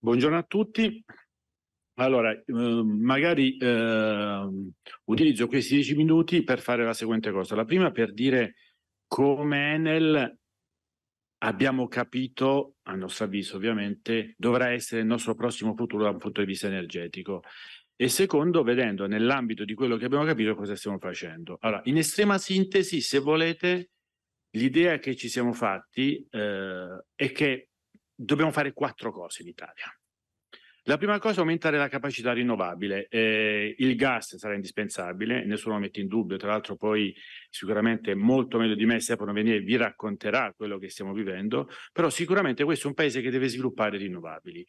Buongiorno a tutti. Allora, eh, magari eh, utilizzo questi dieci minuti per fare la seguente cosa. La prima per dire come Enel abbiamo capito, a nostro avviso ovviamente, dovrà essere il nostro prossimo futuro da un punto di vista energetico. E secondo, vedendo nell'ambito di quello che abbiamo capito cosa stiamo facendo. Allora, in estrema sintesi, se volete, l'idea che ci siamo fatti eh, è che dobbiamo fare quattro cose in Italia. La prima cosa è aumentare la capacità rinnovabile. Eh, il gas sarà indispensabile, nessuno lo mette in dubbio. Tra l'altro, poi sicuramente molto meglio di me Stefano Venier vi racconterà quello che stiamo vivendo. Però sicuramente questo è un paese che deve sviluppare rinnovabili.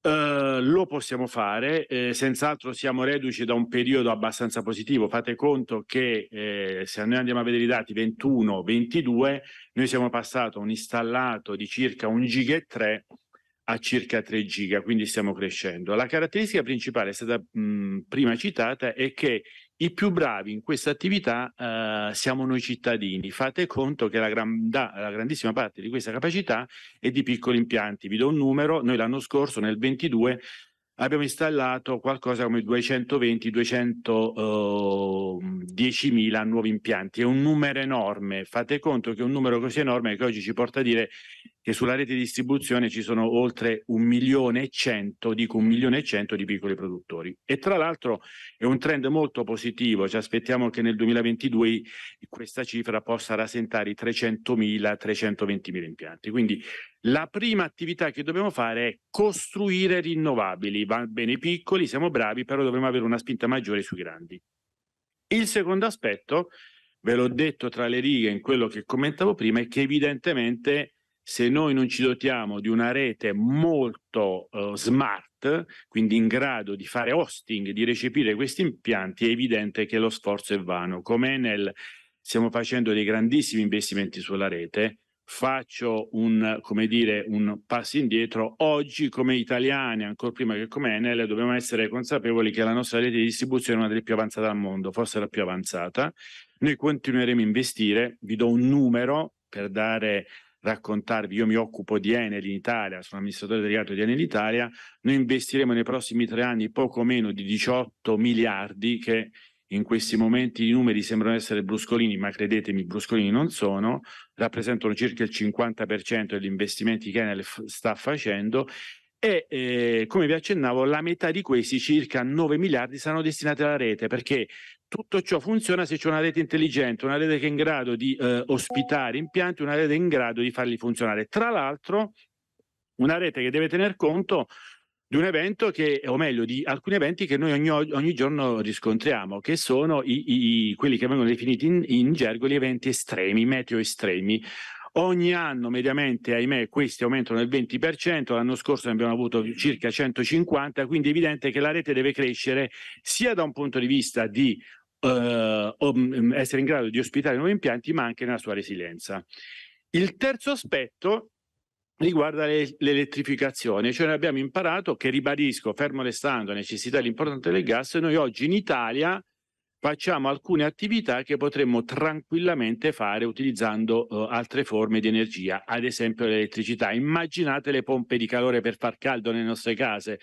Ehm, lo possiamo fare, eh, senz'altro siamo reduci da un periodo abbastanza positivo, fate conto che eh, se noi andiamo a vedere i dati 21-22, noi siamo passati a un installato di circa 1 giga e 3 a circa 3 giga, quindi stiamo crescendo. La caratteristica principale è stata mh, mhmm, prima citata è che i più bravi in questa attività eh, siamo noi cittadini. Fate conto che la, gran, da, la, grandissima parte di questa capacità è di piccoli impianti. Vi do un numero, noi l'anno scorso nel 22 abbiamo installato qualcosa come 220-210.000 eh, nuovi impianti. È un numero enorme, fate conto che è un numero così enorme che oggi ci porta a dire che sulla rete di distribuzione ci sono oltre un milione e cento, dico un milione e cento di piccoli produttori. E tra l'altro è un trend molto positivo, ci aspettiamo che nel 2022 questa cifra possa rasentare i 300.000-320.000 impianti. Quindi la prima attività che dobbiamo fare è costruire rinnovabili. Va bene i piccoli, siamo bravi, però dovremo avere una spinta maggiore sui grandi. Il secondo aspetto, ve l'ho detto tra le righe in quello che commentavo prima, è che evidentemente se noi non ci dotiamo di una rete molto uh, smart, quindi in grado di fare hosting, di recepire questi impianti, è evidente che lo sforzo è vano. Come Enel stiamo facendo dei grandissimi investimenti sulla rete, faccio un, dire, un, passo indietro. Oggi, come italiani, ancora prima che come Enel, dobbiamo essere consapevoli che la nostra rete di distribuzione è una delle più avanzate al mondo, forse la più avanzata. Noi continueremo a investire, vi do un numero per dare raccontarvi, io mi occupo di Enel in Italia, sono amministratore delegato di Enel Italia, noi investiremo nei prossimi tre anni poco meno di 18 miliardi che in questi momenti i numeri sembrano essere bruscolini, ma credetemi, bruscolini non sono, rappresentano circa il 50% degli investimenti che Enel f- sta facendo e eh, come vi accennavo la metà di questi circa 9 miliardi saranno destinati alla rete perché tutto ciò funziona se c'è una rete intelligente, una rete che è in grado di eh, ospitare impianti, una rete in grado di farli funzionare. Tra l'altro, una rete che deve tener conto di un evento che, o meglio, di alcuni eventi che noi ogni, ogni giorno riscontriamo, che sono i, i, quelli che vengono definiti in, in gergo gli eventi estremi, meteo estremi. Ogni anno mediamente, ahimè, questi aumentano del 20%, l'anno scorso ne abbiamo avuto circa 150, quindi è evidente che la rete deve crescere sia da un punto di vista di eh, mm, mm, essere in grado di ospitare nuovi impianti, ma anche nella sua resilienza. Il terzo aspetto riguarda le, l'elettrificazione, cioè noi abbiamo imparato che, ribadisco, fermo restando la necessità e l'importanza del gas, noi oggi in Italia facciamo alcune attività che potremmo tranquillamente fare utilizzando uh, altre forme di energia, ad esempio l'elettricità. Immaginate le pompe di calore per far caldo nelle nostre case,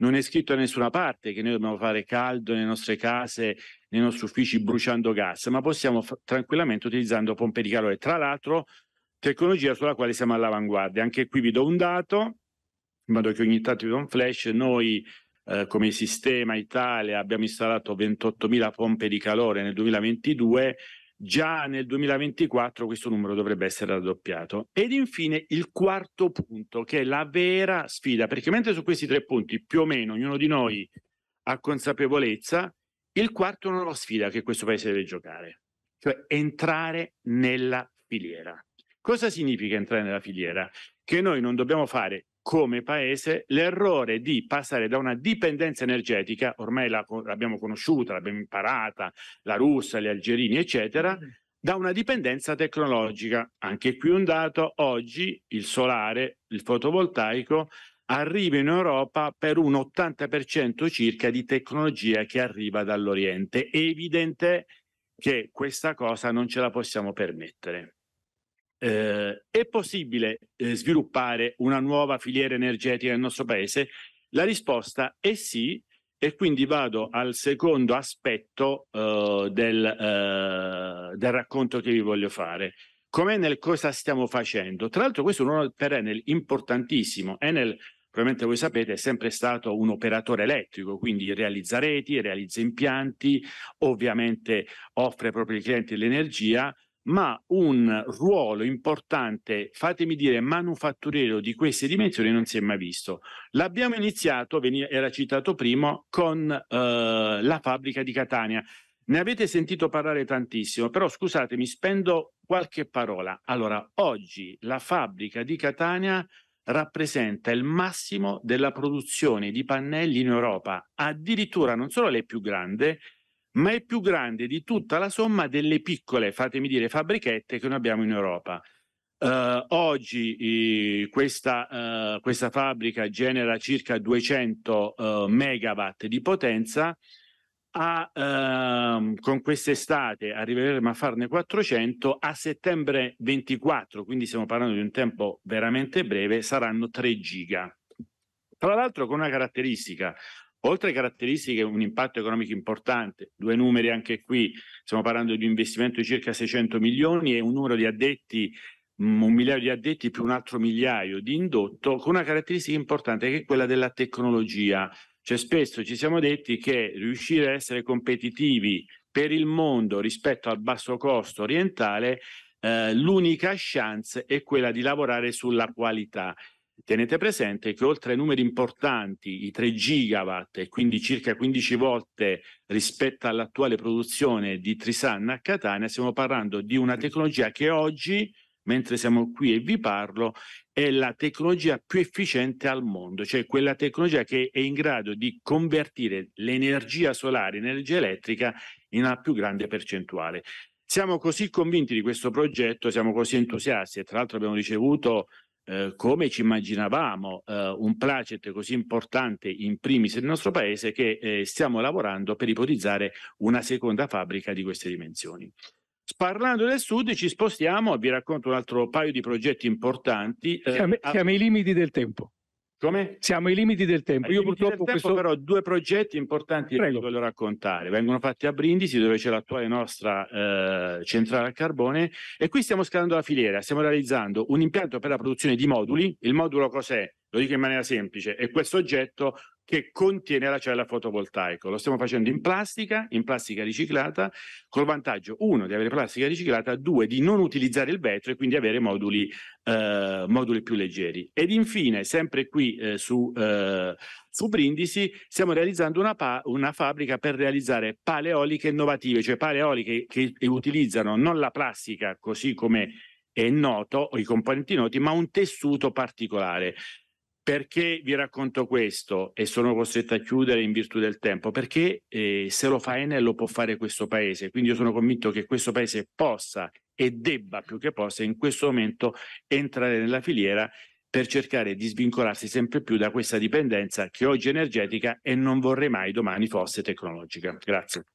non è scritto da nessuna parte che noi dobbiamo fare caldo nelle nostre case, nei nostri uffici bruciando gas, ma possiamo f- tranquillamente utilizzando pompe di calore. Tra l'altro, tecnologia sulla quale siamo all'avanguardia. Anche qui vi do un dato, in modo che ogni tanto vi do un flash, noi eh, come sistema Italia abbiamo installato 28.000 pompe di calore nel 2022 già nel 2024 questo numero dovrebbe essere raddoppiato. Ed infine il quarto punto, che è la vera sfida, perché mentre su questi tre punti più o meno ognuno di noi ha consapevolezza, il quarto è una sfida che questo paese deve giocare, cioè entrare nella filiera. Cosa significa entrare nella filiera? Che noi non dobbiamo fare come paese l'errore di passare da una dipendenza energetica, ormai la, l'abbiamo conosciuta, l'abbiamo imparata, la Russia, gli algerini, eccetera, mm-hmm. da una dipendenza tecnologica. Anche qui un dato, oggi il solare, il fotovoltaico, arriva in Europa per un 80% circa di tecnologia che arriva dall'Oriente. È evidente che questa cosa non ce la possiamo permettere eh, è possibile eh, sviluppare una nuova filiera energetica nel nostro paese? La risposta è sì e quindi vado al secondo aspetto eh, del, eh, del, racconto che vi voglio fare. Com'è nel cosa stiamo facendo? Tra l'altro questo è un ruolo per Enel importantissimo. Enel, probabilmente voi sapete, è sempre stato un operatore elettrico, quindi realizza reti, realizza impianti, ovviamente offre ai propri clienti l'energia, ma un ruolo importante, fatemi dire, manufatturiero di queste dimensioni non si è mai visto. L'abbiamo iniziato, era citato prima, con eh, la fabbrica di Catania. Ne avete sentito parlare tantissimo, però scusatemi, spendo qualche parola. Allora, oggi la fabbrica di Catania rappresenta il massimo della produzione di pannelli in Europa, addirittura non solo le più grandi, ma è più grande di tutta la somma delle piccole, fatemi dire, fabbrichette che noi abbiamo in Europa. Uh, oggi eh, questa, uh, questa, fabbrica genera circa 200 uh, eh, megawatt di potenza, a, ehm, con quest'estate arriveremo a farne 400, a settembre 24, quindi stiamo parlando di un tempo veramente breve, saranno 3 giga. Tra l'altro con una caratteristica, oltre alle caratteristiche un impatto economico importante, due numeri anche qui, stiamo parlando di un investimento di circa 600 milioni e un numero di addetti mm, un migliaio di addetti più un altro migliaio di indotto, con una caratteristica importante che è quella della tecnologia. Cioè spesso ci siamo detti che riuscire a essere competitivi per il mondo rispetto al basso costo orientale, eh, l'unica chance è quella di lavorare sulla qualità Tenete presente che oltre ai numeri importanti, i 3 gigawatt e quindi circa 15 volte rispetto all'attuale produzione di Trisanna a Catania, stiamo parlando di una tecnologia che oggi, mentre siamo qui e vi parlo, è la tecnologia più efficiente al mondo, cioè quella tecnologia che è in grado di convertire l'energia solare in energia elettrica in una più grande percentuale. Siamo così convinti di questo progetto, siamo così entusiasti e tra l'altro abbiamo ricevuto eh, come ci immaginavamo eh, un placet così importante in primis nel nostro paese che eh, stiamo lavorando per ipotizzare una seconda fabbrica di queste dimensioni. Parlando del sud ci spostiamo, vi racconto un altro paio di progetti importanti. Eh, siamo, siamo ai limiti del tempo. Come? Siamo ai limiti del tempo. Ai Io purtroppo tempo, questo... però due progetti importanti Prego. che vi voglio raccontare. Vengono fatti a Brindisi, dove c'è l'attuale nostra eh, centrale al carbone, e qui stiamo scalando la filiera. Stiamo realizzando un impianto per la produzione di moduli. Il modulo cos'è? Lo dico in maniera semplice, è questo oggetto che contiene la cella fotovoltaica. Lo stiamo facendo in plastica, in plastica riciclata, col vantaggio, uno, di avere plastica riciclata, due, di non utilizzare il vetro e quindi avere moduli, eh, moduli più leggeri. Ed infine, sempre qui eh, su, eh, su, Brindisi, stiamo realizzando una, pa- una, fabbrica per realizzare pale eoliche innovative, cioè pale eoliche che, che utilizzano non la plastica così come è noto, o i componenti noti, ma un tessuto particolare. Perché vi racconto questo e sono costretto a chiudere in virtù del tempo? Perché eh, se lo fa Enel lo può fare questo paese, quindi io sono convinto che questo paese possa e debba più che possa in questo momento entrare nella filiera per cercare di svincolarsi sempre più da questa dipendenza che oggi è energetica e non vorrei mai domani fosse tecnologica. Grazie.